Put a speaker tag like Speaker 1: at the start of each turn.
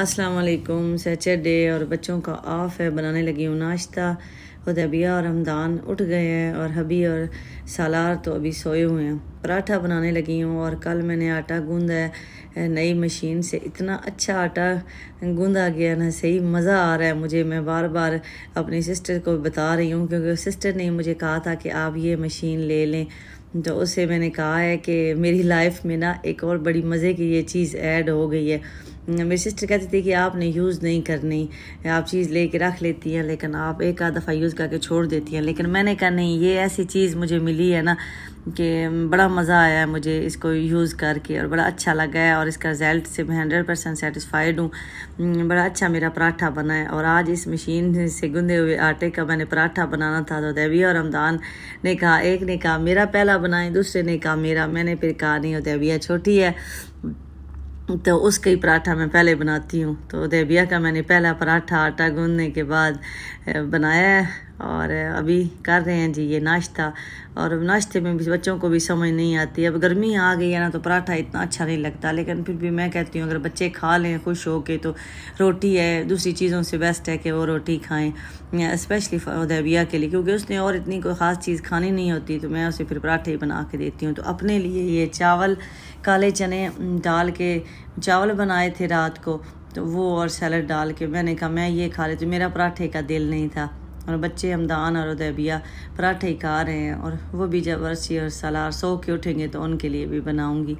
Speaker 1: अस्सलाम वालेकुम सैटरडे और बच्चों का ऑफ है बनाने लगी हूँ नाश्ता हदबिया और हमदान उठ गए हैं और हबी और सालार तो अभी सोए हुए हैं पराठा बनाने लगी हूँ और कल मैंने आटा गूंदा है नई मशीन से इतना अच्छा आटा गूंदा गया ना सही मज़ा आ रहा है मुझे मैं बार बार अपनी सिस्टर को बता रही हूँ क्योंकि सिस्टर ने मुझे कहा था कि आप ये मशीन ले लें तो उससे मैंने कहा है कि मेरी लाइफ में ना एक और बड़ी मज़े की ये चीज़ ऐड हो गई है मेरी सिस्टर कहती थी कि आपने यूज़ नहीं करनी आप चीज़ ले कर रख लेती हैं लेकिन आप एक आध दफ़ा यूज़ करके छोड़ देती हैं लेकिन मैंने कहा नहीं ये ऐसी चीज़ मुझे मिली है ना कि बड़ा मज़ा आया है मुझे इसको यूज़ करके और बड़ा अच्छा लगा है और इसका रिजल्ट से मैं हंड्रेड परसेंट सेटिसफाइड हूँ हम्म, बड़ा अच्छा मेरा पराठा बना है और आज इस मशीन से गुंदे हुए आटे का मैंने पराठा बनाना था तो देविया और रमदान ने कहा एक ने कहा मेरा पहला बनाए दूसरे ने कहा मेरा मैंने फिर कहा नहीं और देविया छोटी है तो उसके ही पराठा मैं पहले बनाती हूँ तो देविया का मैंने पहला पराठा आटा गूंदने के बाद बनाया है और अभी कर रहे हैं जी ये नाश्ता और नाश्ते में भी बच्चों को भी समझ नहीं आती अब गर्मी आ गई है ना तो पराठा इतना अच्छा नहीं लगता लेकिन फिर भी मैं कहती हूँ अगर बच्चे खा लें खुश हो के तो रोटी है दूसरी चीज़ों से बेस्ट है कि वो रोटी खाएँ स्पेशली उदैबिया के लिए क्योंकि उसने और इतनी कोई ख़ास चीज़ खानी नहीं होती तो मैं उसे फिर पराठे ही बना के देती हूँ तो अपने लिए ये चावल काले चने डाल के चावल बनाए थे रात को तो वो और सैलड डाल के मैंने कहा मैं ये खा रही थी मेरा पराठे का दिल नहीं था और बच्चे हमदान और उदैबिया पराठे खा रहे हैं और वो भी जब अरसी और सलार सो के उठेंगे तो उनके लिए भी बनाऊँगी